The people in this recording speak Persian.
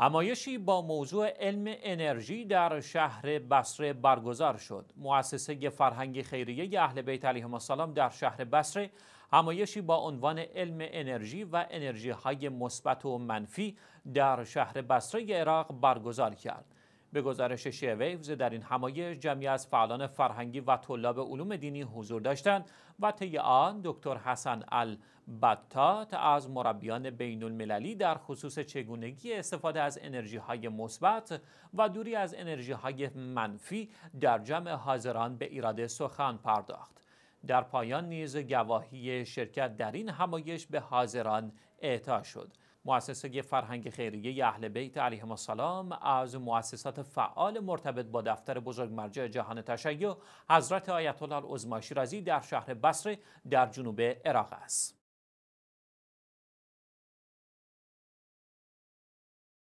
همایشی با موضوع علم انرژی در شهر بصره برگزار شد. مؤسسه فرهنگ خیریه اهل بیت علیهم السلام در شهر بصره همایشی با عنوان علم انرژی و انرژی های مثبت و منفی در شهر بصره عراق برگزار کرد. به گزارش شیویوز در این همایش جمعی از فعالان فرهنگی و طلاب علوم دینی حضور داشتند و طی آن دکتر حسن البتات از مربیان بین المللی در خصوص چگونگی استفاده از انرژی های مثبت و دوری از انرژی های منفی در جمع حاضران به ایراد سخن پرداخت. در پایان نیز گواهی شرکت در این همایش به حاضران اعطا شد. مؤسسه فرهنگ خیریه اهل بیت علیهم السلام از مؤسسات فعال مرتبط با دفتر بزرگ مرجع جهان تشیع حضرت آیت الله العظمی شیرازی در شهر بصره در جنوب عراق است